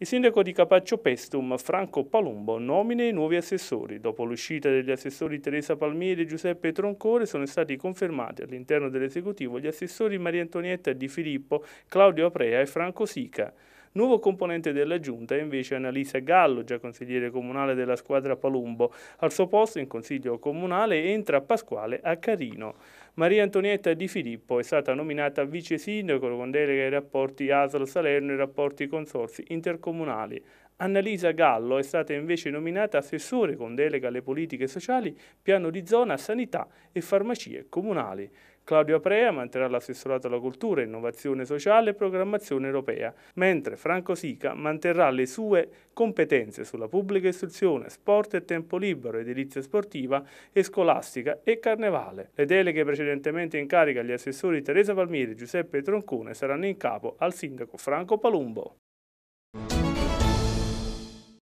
Il sindaco di Capaccio Pestum, Franco Palumbo, nomina i nuovi assessori. Dopo l'uscita degli assessori Teresa Palmieri e Giuseppe Troncore sono stati confermati all'interno dell'esecutivo gli assessori Maria Antonietta Di Filippo, Claudio Aprea e Franco Sica. Nuovo componente della giunta è invece Annalisa Gallo, già consigliere comunale della squadra Palumbo. Al suo posto in consiglio comunale entra Pasquale Accarino. Maria Antonietta Di Filippo è stata nominata vice sindaco con delega ai rapporti ASL Salerno e rapporti consorsi intercomunali. Annalisa Gallo è stata invece nominata assessore con delega alle politiche sociali, piano di zona, sanità e farmacie comunali. Claudio Aprea manterrà l'assessorato alla cultura, innovazione sociale e programmazione europea, mentre Franco Sica manterrà le sue competenze sulla pubblica istruzione, sport e tempo libero, edilizia sportiva e scolastica e carnevale. Le deleghe precedentemente in carica agli assessori Teresa Palmieri e Giuseppe Troncone saranno in capo al sindaco Franco Palumbo.